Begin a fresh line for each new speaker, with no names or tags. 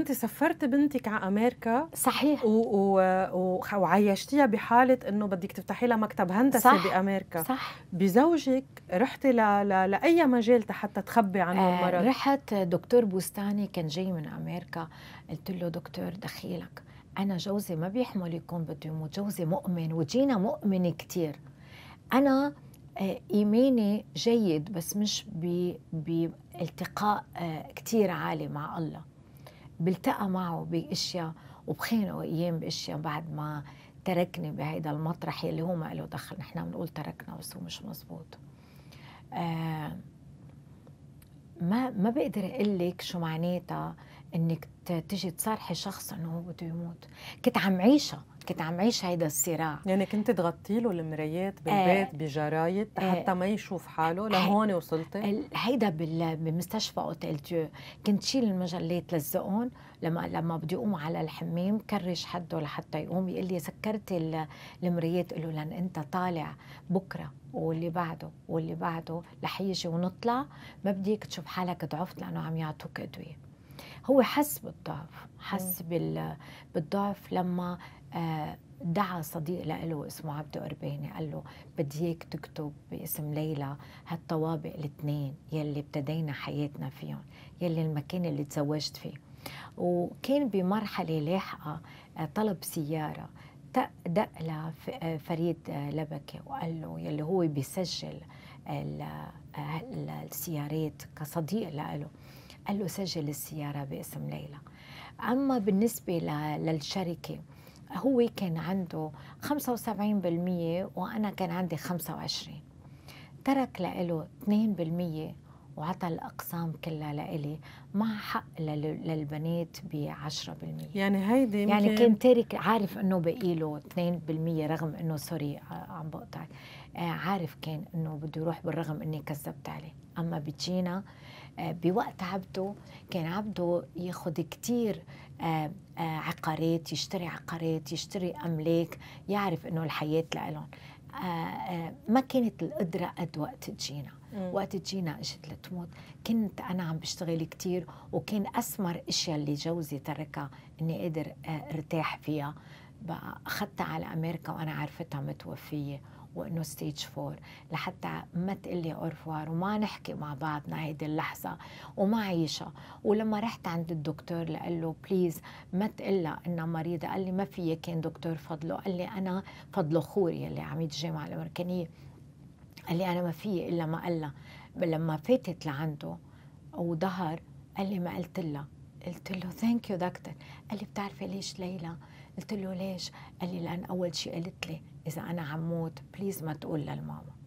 انت سفرت بنتك على امريكا صحيح و... و... و... وعيشتيها بحاله انه بدك تفتحي لها مكتب هندسه صح بامريكا صح بزوجك رحتي ل... ل... لاي مجال حتى تخبي عنه آه المرض رحت دكتور بوستاني كان جاي من امريكا قلت له دكتور دخيلك انا جوزي ما بيحمل يكون بده يموت جوزي مؤمن وجينا مؤمن كثير انا آه، إيماني جيد بس مش بالتقاء آه، كثير عالي مع الله بلتقى معه باشياء وبخانقه ايام باشياء بعد ما تركني بهيدا المطرح يلي هو ما له دخل نحن بنقول تركنا بس هو مش مزبوط آه ما ما بقدر اقول لك شو معناتها انك تجي تصارحي شخص انه هو بده يموت كنت عم عيشها كنت عم عيش هيدا الصراع يعني كنت تغطي له المرايات آه، بالبيت آه بجرايد حتى آه ما يشوف حاله آه، لهون وصلتي هيدا بمستشفى اوتيل ديو كنت شيل المجلات للزقون لما لما بدي اقوم على الحمام كرش حده لحتى يقوم يقول لي سكرت المرايات قول له لان انت طالع بكره واللي بعده واللي بعده رح يجي ونطلع ما بديك تشوف حالك ضعفت لانه عم يعطوك ادويه هو حس بالضعف حس بال... بالضعف لما آه، دعا صديق له اسمه عبده قرباني قال له بدي اياك تكتب باسم ليلى هالطوابق الاثنين يلي ابتدينا حياتنا فيهم يلي المكان اللي تزوجت فيه وكان بمرحله لاحقه آه، طلب سياره دق لفريد آه، لبكي وقال له يلي هو بيسجل السيارات كصديق له قال له سجل السيارة باسم ليلى أما بالنسبة للشركة هو كان عنده 75% وأنا كان عندي 25 ترك له 2% وعطى الأقسام كلها لإلي مع حق للبنات ب 10% يعني هيدي يعني كان تارك عارف إنه بقي له 2% رغم إنه سوري آه، عم بقطعك آه، عارف كان إنه بده يروح بالرغم إني كذبت عليه أما بتجينا آه، بوقت عبده كان عبده ياخذ كثير عقارات يشتري عقارات يشتري أملاك يعرف إنه الحياة لإلهم ما كانت القدرة قد وقت تجينا وقت جينا اجت لتموت كنت انا عم بشتغل كثير وكان اسمر اشياء اللي جوزي تركها اني قادر آه، ارتاح فيها بقى اخذتها على امريكا وانا عرفتها متوفيه وانه ستيج فور لحتى ما تقلي اورفوار وما نحكي مع بعضنا هيدي اللحظه وما عيشها ولما رحت عند الدكتور لقال له بليز ما تقلا انها مريضه قال لي ما في كان دكتور فضله قال لي انا فضله خوري اللي عميد الجامعه الامريكانيه قال لي أنا ما في إلا ما قلها لما فاتت لعنده وظهر قال لي ما قلت لها قلت له ثانك يو دكتور قال لي بتعرفي ليش ليلى قلت له ليش قال لي لأن أول شيء قالت لي إذا أنا عم موت بليز ما تقول للماما